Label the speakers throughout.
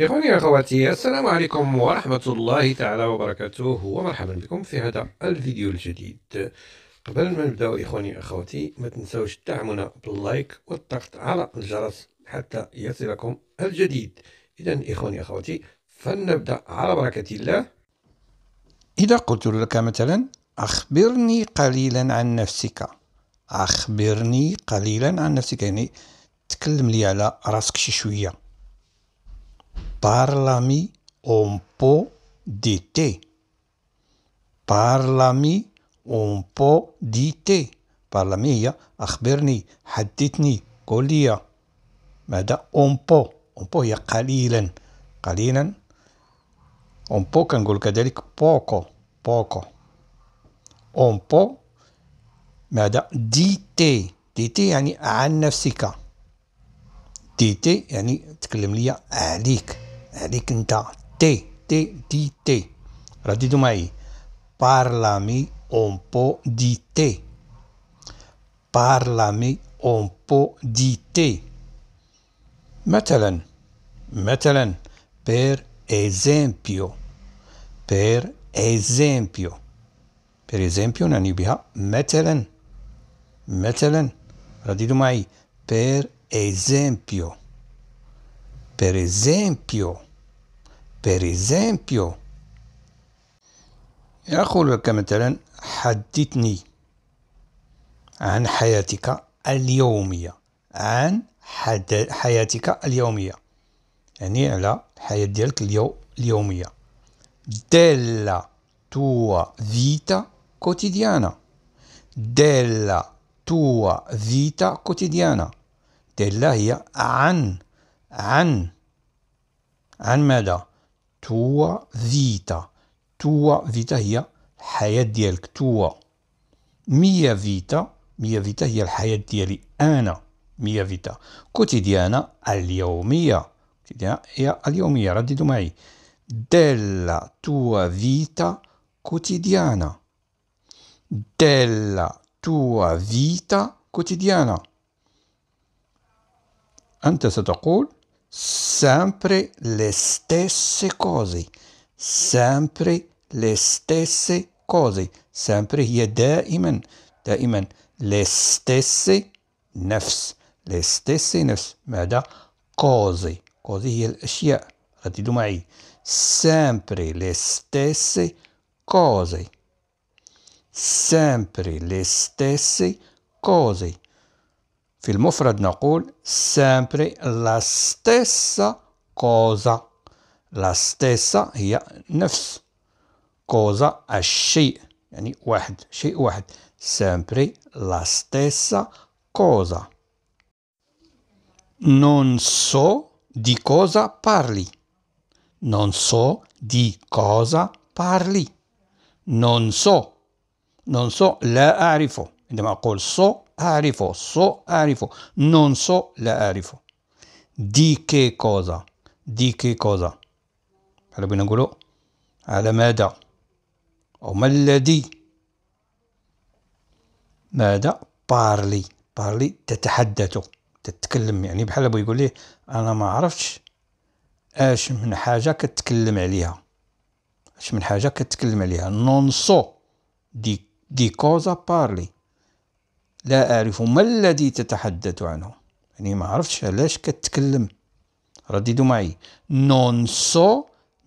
Speaker 1: إخواني أخواتي السلام عليكم ورحمة الله تعالى وبركاته ومرحبا بكم في هذا الفيديو الجديد قبل ما نبداو إخواني أخواتي ما تنسوش تدعمونا باللايك والضغط على الجرس حتى يصلكم الجديد إذا إخواني أخواتي فلنبدأ على بركة الله إذا قلت لك مثلا أخبرني قليلا عن نفسك أخبرني قليلا عن نفسك يعني تكلم لي على راسك شي شويه Parla-mi un po' di te. Parlami un po' di te. Parlami هي أخبرني حدثني قل لي ماذا un po' un po' هي قليلا قليلا un po' كنقول كذلك poco poco un po' ماذا di te دي تي يعني عن نفسك دي تي يعني تكلم لي عليك Eh, di cantare te, te, di te. Radito mai, parlami un po' di te. Parlami un po' di te. مثلا مثلا per esempio per esempio per esempio نعني بها مثلا مثلا رددوا معي per esempio per esempio Per esempio يقول لك مثلا حدثني عن حياتك اليومية عن حد حياتك اليومية يعني على الحياة ديالك اليو اليومية della توا فيتا كوتيديانا della توا فيتا كوتيديانا della هي عن عن عن ماذا توا فيتا توا فيتا هي الحياة ديالك توا ميا فيتا ميا فيتا هي الحياة ديالي أنا ميا فيتا كوتيديانا اليومية كوتيديانا هي اليومية رددوا معي della توا فيتا كوتيديانا della توا فيتا كوتيديانا أنت ستقول sempre le stesse cose, sempre le stesse cose, sempre هي دائما دائما le stesse nefs, le stesse nefs, ماذا cose cose هي الأشياء رددوا معي sempre le stesse cose sempre le stesse cose في المفرد نقول sempre la stessa cosa la stessa هي نفس cosa الشيء يعني واحد شيء واحد sempre la stessa cosa non so di cosa parli non so di cosa parli non so non so la أعرف عندما أقول so أعرفه سو أعرفه نون سو لا أعرفه كي كوزا دي كي كوزا cosa حلو نقولو على ماذا أو ما الذي ماذا بارلي بارلي تتحدث تتكلم يعني بحال بغي يقول لي أنا ما عرفتش اش من حاجه كتكلم عليها اش من حاجه كتكلم عليها نون سو دي دي كوزا بارلي لا أعرف ما الذي تتحدث عنه يعني ما عرفتش علاش كتكلم رددوا معي نون so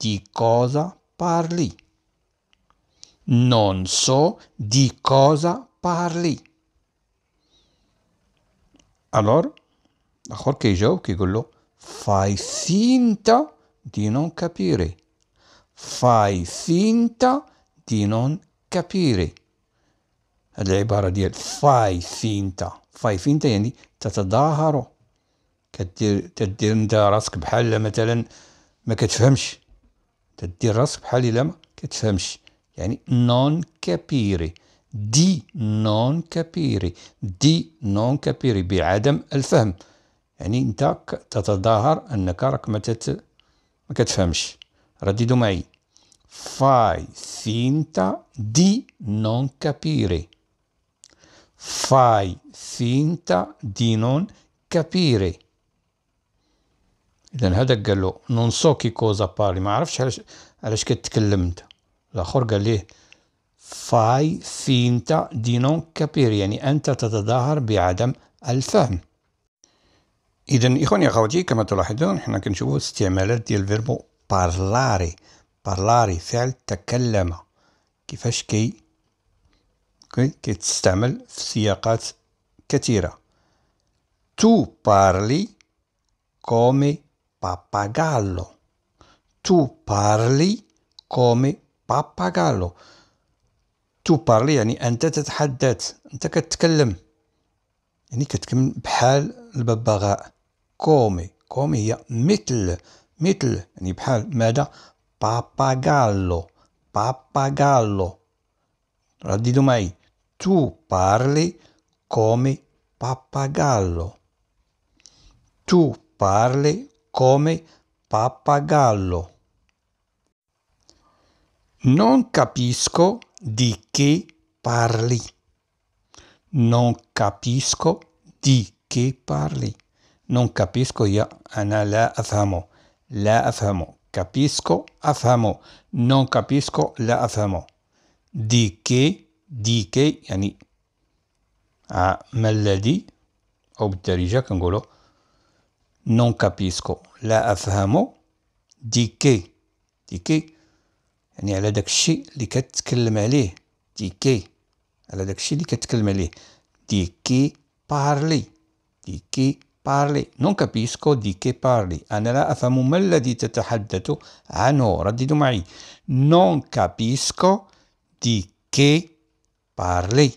Speaker 1: دي كوزا بارلي نون so دي كوزا بارلي الور الاخر كيجاوب كيقول له fai finta di non capire fai finta دي نون كابيري هذه العبارة ديال فاي فينتا فاي فينتا يعني تتظاهر كدير تدير انت راسك بحال مثلا ما كتفهمش تدير راسك بحال الا ما كتفهمش يعني نون كابيري دي نون كابيري دي نون كابيري بعدم الفهم يعني انت تتظاهر انك راك ما تت ما كتفهمش رددوا معي فاي سينتا دي نون كابيري Fai finta di non capire. اذا هذا قال له نون سو كي كوزا باري ما عرفش علاش علاش كتكلم انت الاخر قال ليه فاي فينتا دي نون كابير يعني انت تتظاهر بعدم الفهم اذا اخواني اخواتي كما تلاحظون حنا كنشوفوا استعمالات ديال فيربو بارلاري بارلاري فعل تكلم كيفاش كي اوكي كتستعمل في سياقات كثيرة تو بارلي كومي باباغالو تو بارلي كومي باباغالو تو بارلي يعني انت تتحدث انت كتكلم يعني كتكلم بحال الببغاء كومي كومي هي مثل مثل يعني بحال ماذا باباغالو باباغالو رددوا معي Tu parli come pappagallo. Tu parli come pappagallo. Non capisco di che parli. Non capisco di che parli. Non capisco io. Anna ah, la afamo. La afamo. Capisco, afamo. Non capisco, la afamo. Di che دي كي يعني ما الذي أو بالدارجة كنقولو نون كابيسكو لا أفهمو دي كي دي كي يعني على داك الشيء اللي كتكلم عليه دي كي على داك الشيء اللي كتكلم عليه دي كي بارلي دي كي بارلي نون كابيسكو دي كي بارلي أنا لا أفهم ما الذي تتحدث عنه رددوا معي نون كابيسكو دي كي parli.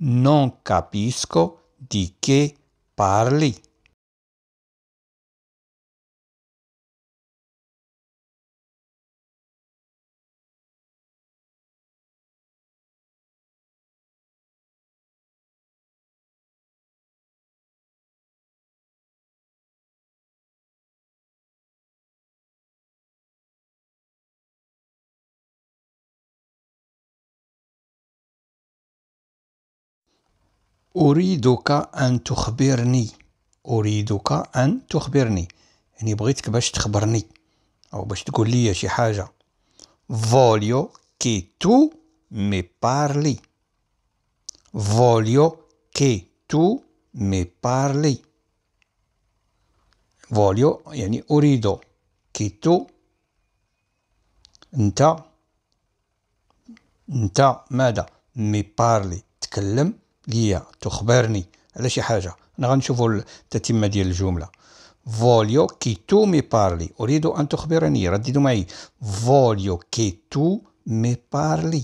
Speaker 1: Non capisco di che parli. أريدك أن تخبرني أريدك أن تخبرني يعني بغيتك باش تخبرني أو باش تقول لي شي حاجة voglio che tu mi parli voglio che tu mi parli voglio يعني أريد كي تو أنت أنت ماذا مي بارلي تكلم ليا تخبرني على شي حاجه انا غنشوفوا التتمه ديال الجمله فوليو كي تو مي بارلي اريد ان تخبرني رددوا معي فوليو كي تو مي بارلي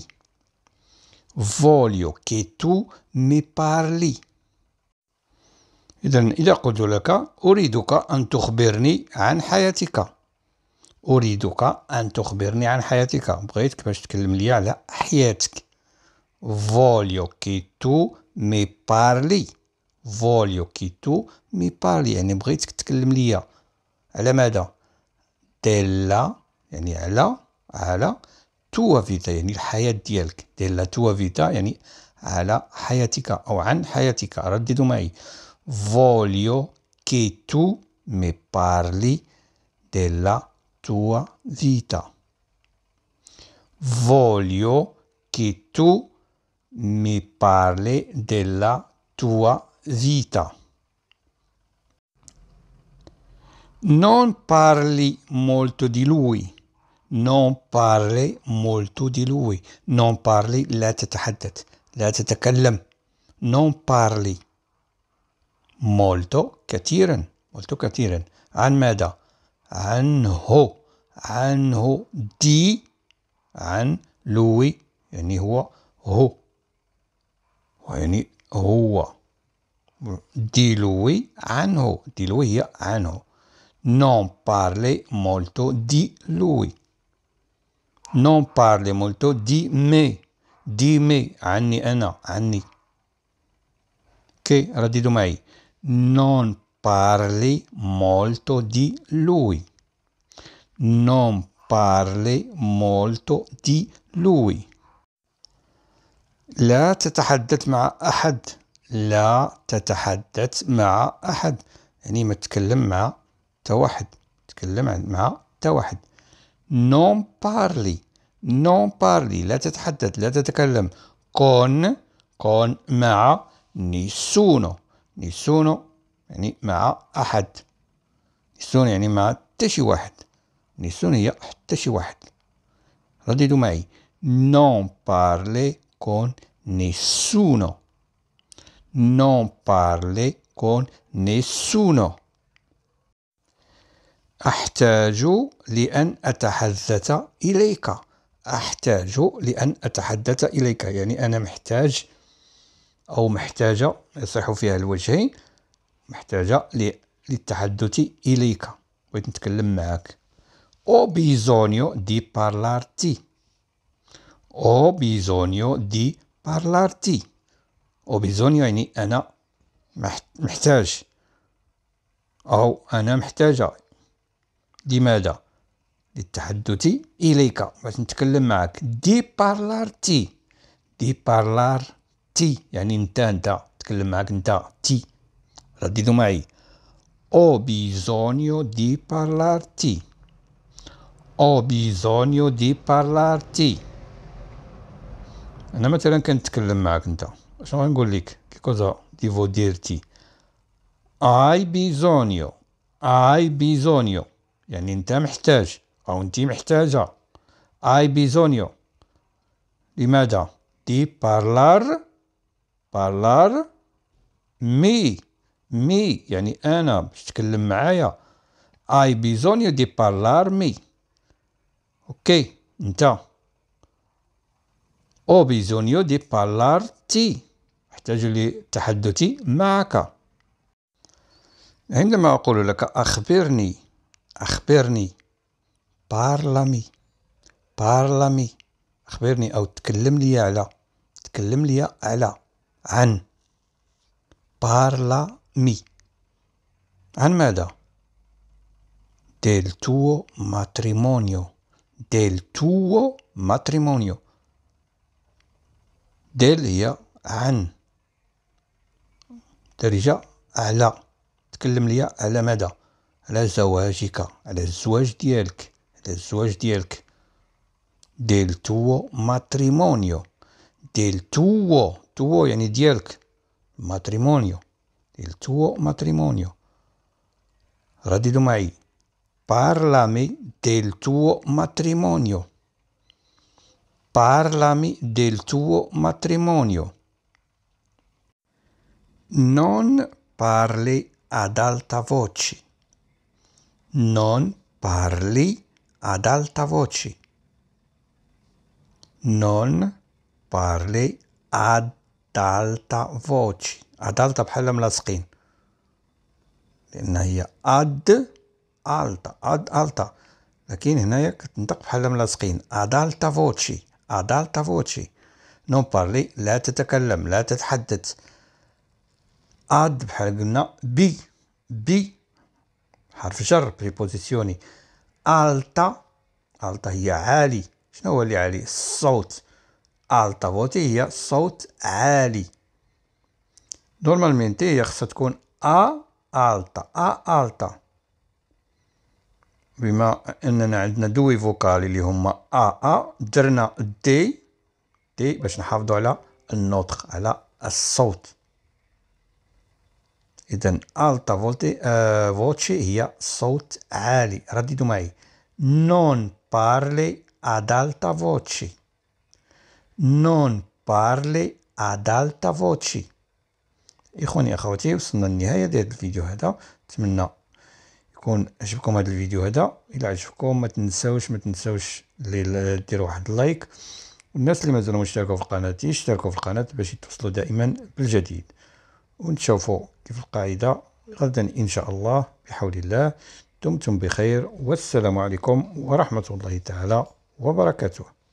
Speaker 1: فوليو كي تو مي بارلي اذا اذا قلت لك اريدك ان تخبرني عن حياتك اريدك ان تخبرني عن حياتك بغيتك باش تكلم لي على حياتك فوليو كي تو مي بارلي فوليو كيتو مي بارلي يعني بغيتك تكلم ليا على ماذا ديلا يعني على على توا فيتا يعني الحياة ديالك ديلا توا فيتا يعني على حياتك أو عن حياتك رددوا معي فوليو كي تو مي بارلي ديلا تو فيتا فوليو كي تو mi parli della tua vita. Non parli molto di lui, non parli molto di lui, non parli لا تتحدث, لا تتكلم, non parli molto كثيرا, molto An كثيرا عن ماذا؟ عنه, عنه دي عن لوي يعني هو هو ويعني هو di lui عنه ah di lui io عنه ah non parli molto di lui non parli molto di me di me anni e eh no anni che radido mai non parli molto di lui non parli molto di lui لا تتحدث مع أحد لا تتحدث مع أحد يعني ما تكلم مع توحد تكلم مع توحد نون بارلي نون بارلي لا تتحدث لا تتكلم كون كون مع نيسونو نيسونو يعني مع أحد نيسونو يعني مع حتى شي واحد نيسونو هي حتى شي واحد رددوا معي نون بارلي con nessuno. Non parle con nessuno. أحتاج لأن أتحدث إليك أحتاج لأن أتحدث إليك يعني أنا محتاج أو محتاجة يصح فيها الوجهين محتاجة للتحدث إليك بغيت نتكلم معك أو بيزونيو دي بارلارتي. ho bisogno di parlarti ho bisogno يعني أنا محتاج أو أنا محتاجة لماذا للتحدث إليك باش نتكلم معك دي بارلارتي دي بارلارتي يعني انت انت نتكلم معك انت تي رددوا معي أو بيزونيو دي بارلارتي أو بيزونيو دي بارلارتي انا مثلا كنتكلم معاك انت شنو غنقول لك كي كوزا ديفو ديرتي اي بيزونيو اي بيزونيو يعني انت محتاج او انت محتاجه اي بيزونيو لماذا دي بارلار بارلار مي مي يعني انا باش تكلم معايا اي بيزونيو دي بارلار مي اوكي انت او بيزونيو دي بالارتي أحتاج للتحدث معك. عندما أقول لك أخبرني أخبرني بارلامي بارلامي أخبرني أو تكلم لي على تكلم لي على عن بارلامي عن ماذا؟ ديل تو ماتريمونيو ديل تو ماتريمونيو دال هي عن درجة أعلى تكلم ليا على ماذا على زواجك على الزواج ديالك على الزواج ديالك ديل توو ماتريمونيو ديل توو توو يعني ديالك ماتريمونيو ديل توو ماتريمونيو رددوا معي بارلامي ديل توو ماتريمونيو parlami del tuo matrimonio. Non parli ad alta voce. Non parli ad alta voce. Non parli ad alta voce. ad alta بحالها ملاصقين لأن هي أد ألتا أد ألتا لكن هنايا كتنطق بحالها ملاصقين ad alta voce ad alta voce non parli لا تتكلم لا تتحدث ad بحال قلنا بي بي حرف جر بريبوزيسيوني التا التا هي عالي شنو هو اللي عالي الصوت التا فوتي هي صوت عالي نورمالمنتي هي خصها تكون ا التا ا التا بما اننا عندنا دوي فوكال اللي هما ا ا درنا دي دي باش نحافظوا على النطق على الصوت اذا التا فولتي آه فوتشي هي صوت عالي رددوا معي نون بارلي ad alta voce non parli ad alta voce اخواني اخواتي وصلنا للنهايه ديال الفيديو هذا نتمنى كون عجبكم هذا الفيديو هذا الى عجبكم ما تنساوش ما تنساوش ديروا واحد اللايك والناس اللي مازالوا مشتركوا في القناه يشتركوا في القناه باش يتوصلوا دائما بالجديد ونشوفوا كيف القاعده غدا ان شاء الله بحول الله دمتم بخير والسلام عليكم ورحمه الله تعالى وبركاته